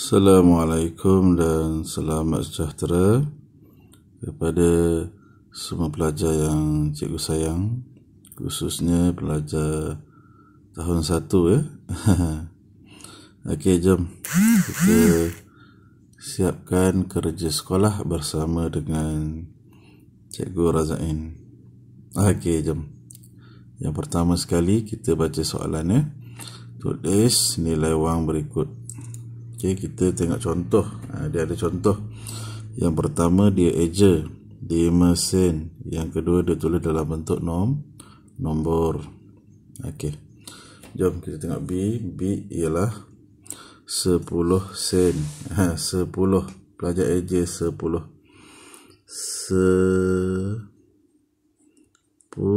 Assalamualaikum dan selamat sejahtera kepada semua pelajar yang cikgu sayang khususnya pelajar tahun 1 ya. Okey jom kita siapkan kerja sekolah bersama dengan cikgu Razain. Okey jom. Yang pertama sekali kita baca soalannya. ya. Tulis nilai wang berikut. Okay, kita tengok contoh. Ha, dia ada contoh. Yang pertama dia eja dia mesin. Yang kedua dia tulis dalam bentuk nom nombor. Okey. Jom kita tengok B. B ialah 10 sen. Ha, 10. Pelajar eja 10. Se pu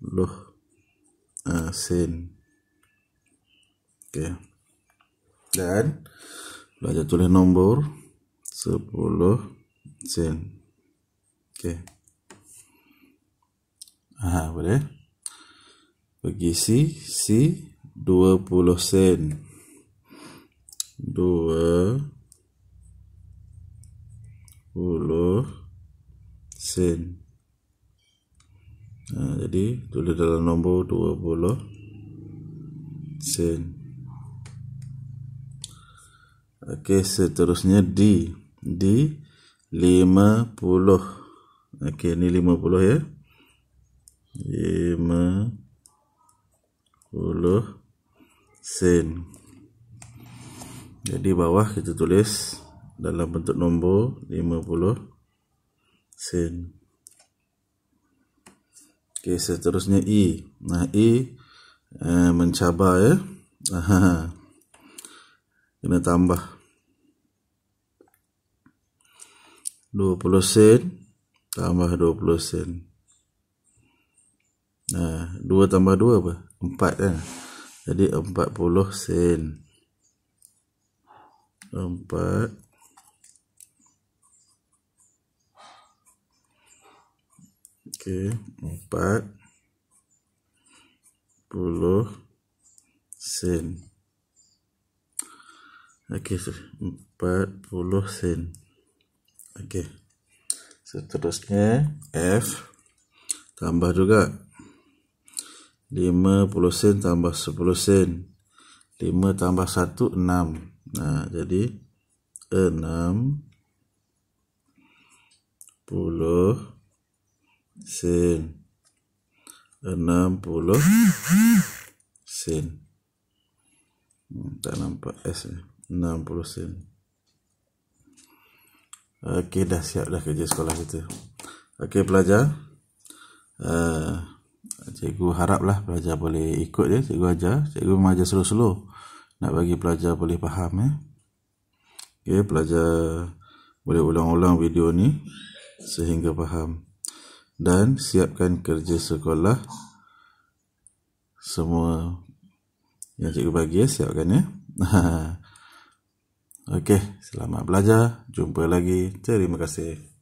loh sen. Okey. Dan belajar tulis nombor 10 sen ok Aha, boleh bagi C C 20 sen puluh sen ha, jadi tulis dalam nombor dua puluh sen Okey, seterusnya D. D. 50. Okey, ni 50 ya. 50 sen. Jadi bawah kita tulis dalam bentuk nombor 50 sen. Okey, seterusnya E. Nah, E eh, mencabar ya. Aha. Kena tambah. 20 sen tambah 20 sen. Nah, 2 tambah 2 apa? 4 kan. Jadi 40 sen. 4 Okey, 40 sen. Okey, 40 sen. Okay, 40 sen. Okey. Seterusnya F tambah juga 50 sen tambah 10 sen 5 tambah 1 6 nah jadi 6 puluh sen enam puluh sen hmm, tak nampak S enam puluh sen Okey dah siap dah kerja sekolah kita. Okey pelajar. Uh, cikgu haraplah pelajar boleh ikut ya cikgu ajar. Cikgu memang ajar slow-slow. Nak bagi pelajar boleh faham ya. Okey pelajar boleh ulang-ulang video ni sehingga faham. Dan siapkan kerja sekolah semua yang cikgu bagi ya siapkan ya. Okey, selamat belajar. Jumpa lagi. Terima kasih.